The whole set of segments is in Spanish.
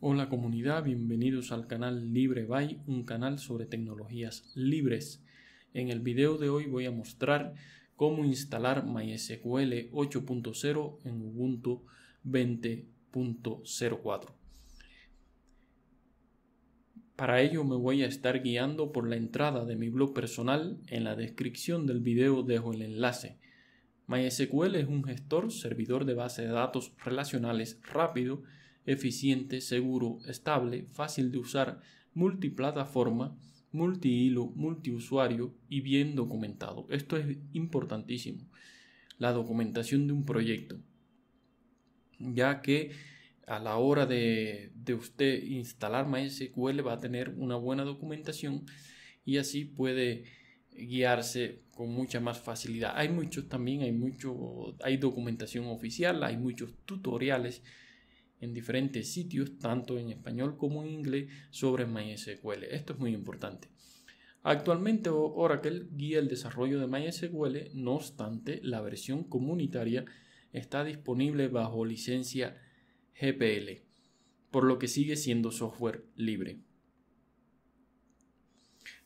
Hola comunidad, bienvenidos al canal LibreBuy, un canal sobre tecnologías libres. En el video de hoy voy a mostrar cómo instalar MySQL 8.0 en Ubuntu 20.04. Para ello me voy a estar guiando por la entrada de mi blog personal, en la descripción del video dejo el enlace. MySQL es un gestor, servidor de base de datos relacionales rápido, eficiente, seguro, estable, fácil de usar, multiplataforma, multihilo, multiusuario y bien documentado. Esto es importantísimo, la documentación de un proyecto, ya que a la hora de, de usted instalar MySQL va a tener una buena documentación y así puede guiarse con mucha más facilidad. Hay muchos también, hay mucho, hay documentación oficial, hay muchos tutoriales en diferentes sitios, tanto en español como en inglés, sobre MySQL. Esto es muy importante. Actualmente Oracle guía el desarrollo de MySQL, no obstante, la versión comunitaria está disponible bajo licencia GPL, por lo que sigue siendo software libre.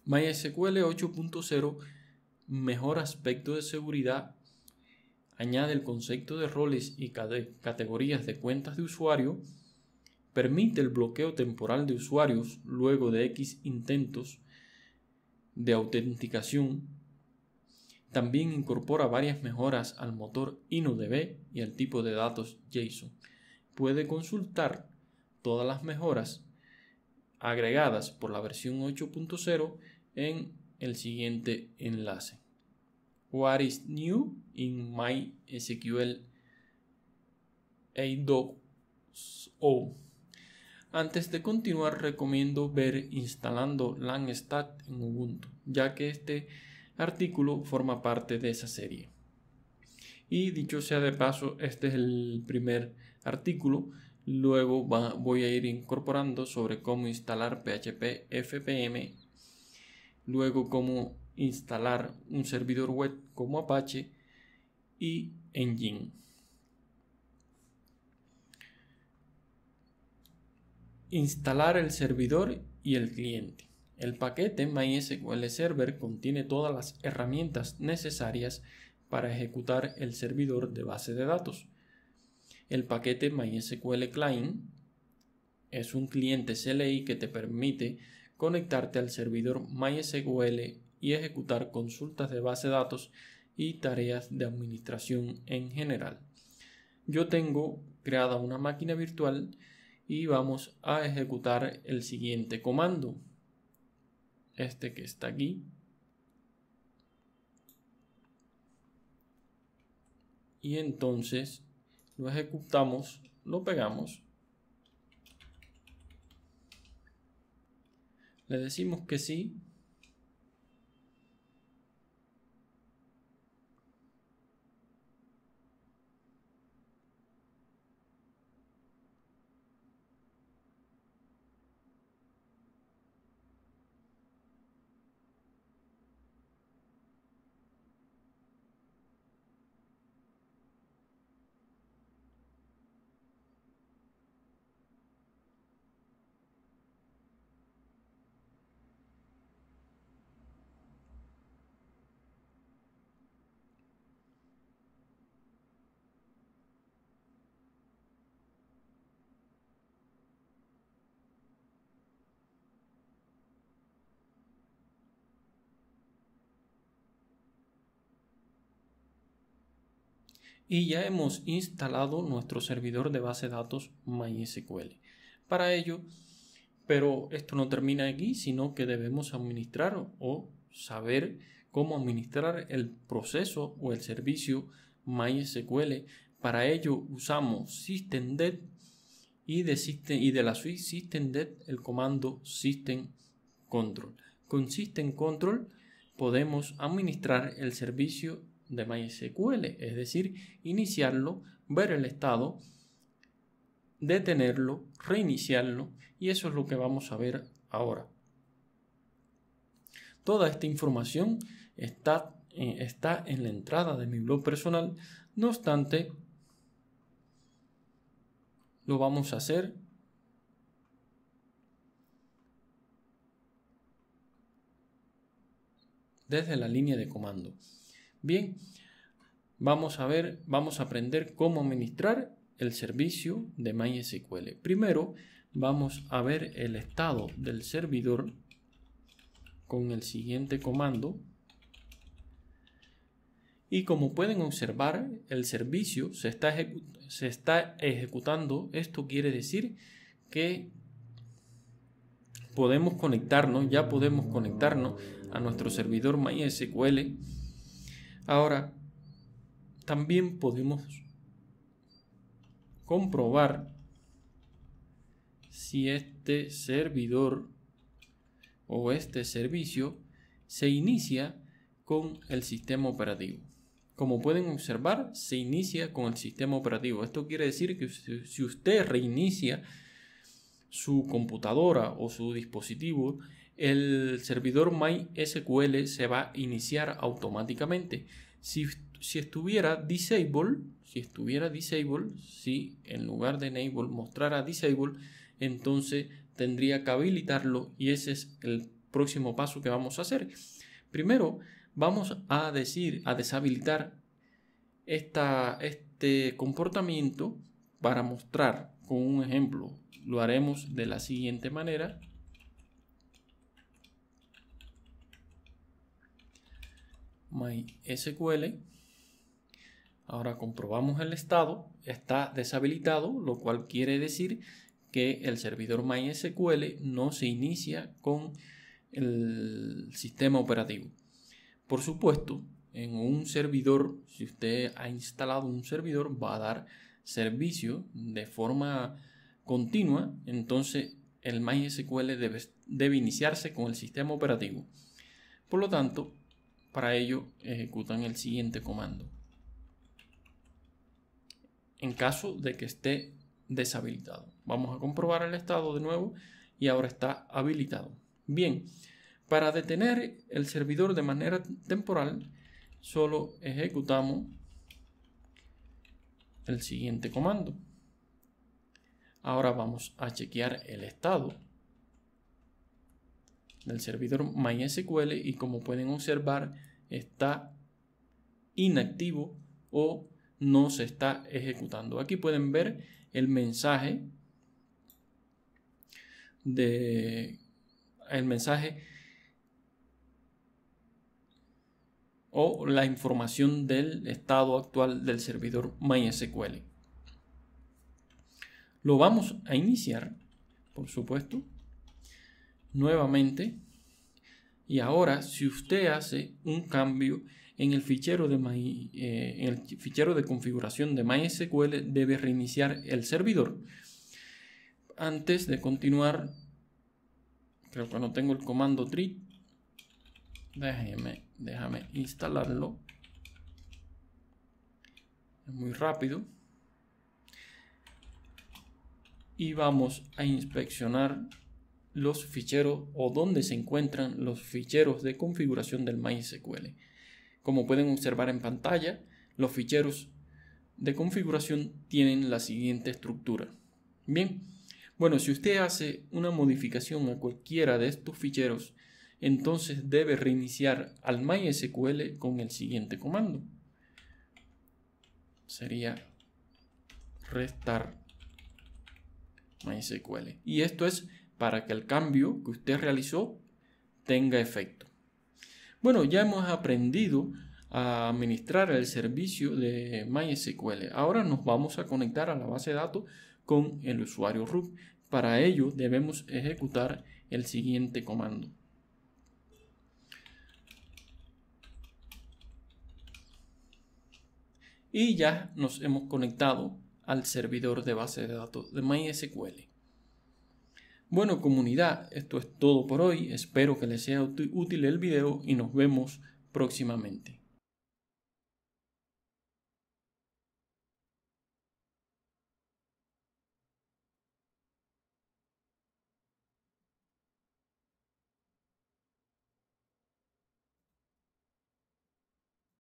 MySQL 8.0 mejor aspecto de seguridad añade el concepto de roles y categorías de cuentas de usuario, permite el bloqueo temporal de usuarios luego de X intentos de autenticación, también incorpora varias mejoras al motor InnoDB y al tipo de datos JSON. Puede consultar todas las mejoras agregadas por la versión 8.0 en el siguiente enlace. What is new in my SQL 8.2.0? Antes de continuar, recomiendo ver instalando Langstat en Ubuntu, ya que este artículo forma parte de esa serie. Y dicho sea de paso, este es el primer artículo. Luego voy a ir incorporando sobre cómo instalar PHP FPM, luego cómo instalar un servidor web como Apache y Engine. Instalar el servidor y el cliente. El paquete MySQL Server contiene todas las herramientas necesarias para ejecutar el servidor de base de datos. El paquete MySQL Client es un cliente CLI que te permite conectarte al servidor MySQL y ejecutar consultas de base de datos y tareas de administración en general. Yo tengo creada una máquina virtual y vamos a ejecutar el siguiente comando. Este que está aquí. Y entonces lo ejecutamos, lo pegamos. Le decimos que sí, y ya hemos instalado nuestro servidor de base de datos MySQL. Para ello, pero esto no termina aquí, sino que debemos administrar o saber cómo administrar el proceso o el servicio MySQL. Para ello usamos systemd y de, la suite systemdet el comando systemcontrol. Con systemcontrol podemos administrar el servicio de MySQL, es decir, iniciarlo, ver el estado, detenerlo, reiniciarlo y eso es lo que vamos a ver ahora. Toda esta información está, eh, está en la entrada de mi blog personal, no obstante, lo vamos a hacer desde la línea de comando. Bien, vamos a ver, vamos a aprender cómo administrar el servicio de MySQL. Primero, vamos a ver el estado del servidor con el siguiente comando. Y como pueden observar, el servicio se está, se está ejecutando. Esto quiere decir que podemos conectarnos, ya podemos conectarnos a nuestro servidor MySQL Ahora, también podemos comprobar si este servidor o este servicio se inicia con el sistema operativo. Como pueden observar, se inicia con el sistema operativo. Esto quiere decir que si usted reinicia su computadora o su dispositivo el servidor MySQL se va a iniciar automáticamente. Si, estuviera disable, si estuviera disable, si en lugar de enable mostrara disable, entonces tendría que habilitarlo y ese es el próximo paso que vamos a hacer. Primero, vamos a decir, a deshabilitar este comportamiento para mostrar con un ejemplo. Lo haremos de la siguiente manera MySQL. Ahora comprobamos el estado, está deshabilitado, lo cual quiere decir que el servidor MySQL no se inicia con el sistema operativo. Por supuesto, en un servidor, si usted ha instalado un servidor, va a dar servicio de forma continua, entonces el MySQL debe, debe iniciarse con el sistema operativo. Por lo tanto, para ello ejecutan el siguiente comando. En caso de que esté deshabilitado. Vamos a comprobar el estado de nuevo y ahora está habilitado. Bien, para detener el servidor de manera temporal solo ejecutamos el siguiente comando. Ahora vamos a chequear el estado del servidor MySQL y como pueden observar está inactivo o no se está ejecutando. Aquí pueden ver el mensaje de el mensaje o la información del estado actual del servidor MySQL. Lo vamos a iniciar, por supuesto nuevamente. Y ahora, si usted hace un cambio en el fichero de, eh, el fichero de configuración de MySQL, debe reiniciar el servidor. Antes de continuar, creo que no tengo el comando tree. Déjeme, déjame instalarlo. muy rápido. Y vamos a inspeccionar los ficheros o donde se encuentran los ficheros de configuración del MySQL. Como pueden observar en pantalla, los ficheros de configuración tienen la siguiente estructura. Bien, bueno, si usted hace una modificación a cualquiera de estos ficheros, entonces debe reiniciar al MySQL con el siguiente comando. Sería restar MySQL. Y esto es para que el cambio que usted realizó tenga efecto. Bueno, ya hemos aprendido a administrar el servicio de MySQL. Ahora nos vamos a conectar a la base de datos con el usuario root. Para ello debemos ejecutar el siguiente comando. Y ya nos hemos conectado al servidor de base de datos de MySQL. Bueno comunidad, esto es todo por hoy, espero que les sea útil el video y nos vemos próximamente.